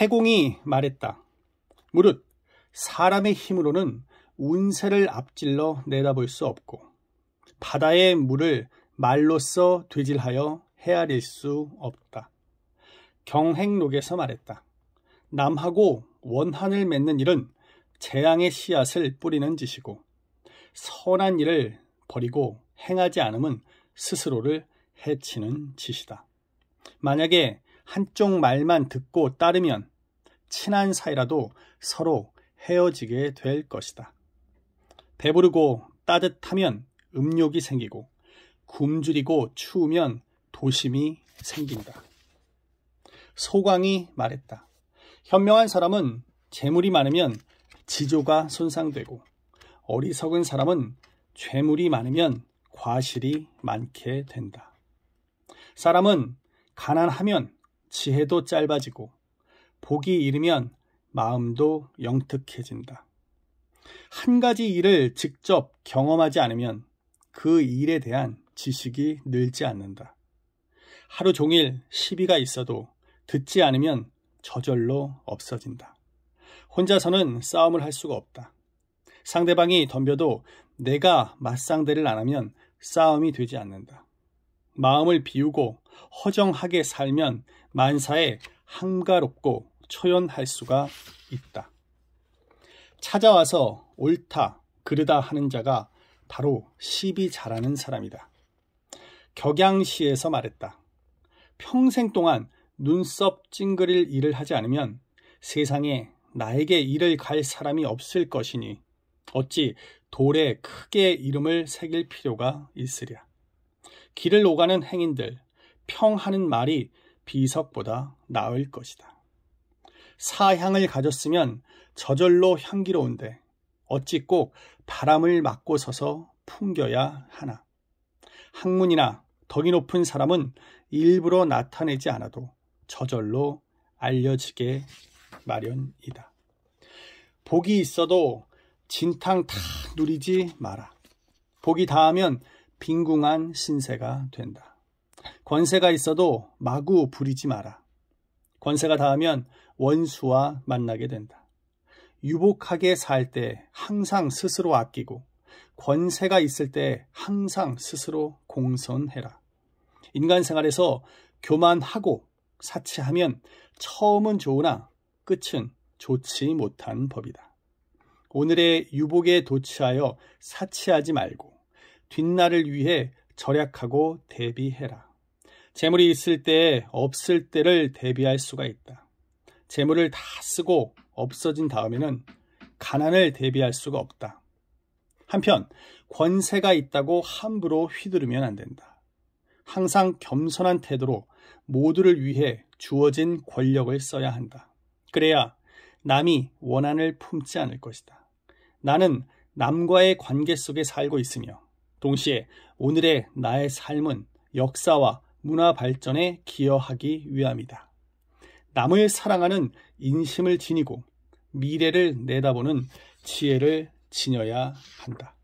태공이 말했다. 무릇 사람의 힘으로는 운세를 앞질러 내다볼 수 없고 바다의 물을 말로써 되질하여 헤아릴 수 없다. 경행록에서 말했다. 남하고 원한을 맺는 일은 재앙의 씨앗을 뿌리는 짓이고 선한 일을 버리고 행하지 않음은 스스로를 해치는 짓이다. 만약에 한쪽 말만 듣고 따르면 친한 사이라도 서로 헤어지게 될 것이다. 배부르고 따뜻하면 음욕이 생기고 굶주리고 추우면 도심이 생긴다. 소광이 말했다. 현명한 사람은 재물이 많으면 지조가 손상되고 어리석은 사람은 죄물이 많으면 과실이 많게 된다. 사람은 가난하면 지혜도 짧아지고 복이 이르면 마음도 영특해진다. 한 가지 일을 직접 경험하지 않으면 그 일에 대한 지식이 늘지 않는다. 하루 종일 시비가 있어도 듣지 않으면 저절로 없어진다. 혼자서는 싸움을 할 수가 없다. 상대방이 덤벼도 내가 맞상대를 안 하면 싸움이 되지 않는다. 마음을 비우고 허정하게 살면 만사에 한가롭고 초연할 수가 있다. 찾아와서 옳다, 그르다 하는 자가 바로 시비 잘하는 사람이다. 격양시에서 말했다. 평생 동안 눈썹 찡그릴 일을 하지 않으면 세상에 나에게 일을 갈 사람이 없을 것이니 어찌 돌에 크게 이름을 새길 필요가 있으랴. 길을 오가는 행인들, 평하는 말이 비석보다 나을 것이다. 사향을 가졌으면 저절로 향기로운데 어찌 꼭 바람을 맞고 서서 풍겨야 하나. 학문이나 덕이 높은 사람은 일부러 나타내지 않아도 저절로 알려지게 마련이다. 복이 있어도 진탕 다 누리지 마라. 복이 다하면 빈궁한 신세가 된다. 권세가 있어도 마구 부리지 마라. 권세가 닿으면 원수와 만나게 된다. 유복하게 살 때 항상 스스로 아끼고 권세가 있을 때 항상 스스로 공손해라. 인간 생활에서 교만하고 사치하면 처음은 좋으나 끝은 좋지 못한 법이다. 오늘의 유복에 도취하여 사치하지 말고 뒷날을 위해 절약하고 대비해라. 재물이 있을 때 없을 때를 대비할 수가 있다. 재물을 다 쓰고 없어진 다음에는 가난을 대비할 수가 없다. 한편 권세가 있다고 함부로 휘두르면 안 된다. 항상 겸손한 태도로 모두를 위해 주어진 권력을 써야 한다. 그래야 남이 원한을 품지 않을 것이다. 나는 남과의 관계 속에 살고 있으며 동시에 오늘의 나의 삶은 역사와 문화 발전에 기여하기 위함이다. 남을 사랑하는 인심을 지니고 미래를 내다보는 지혜를 지녀야 한다.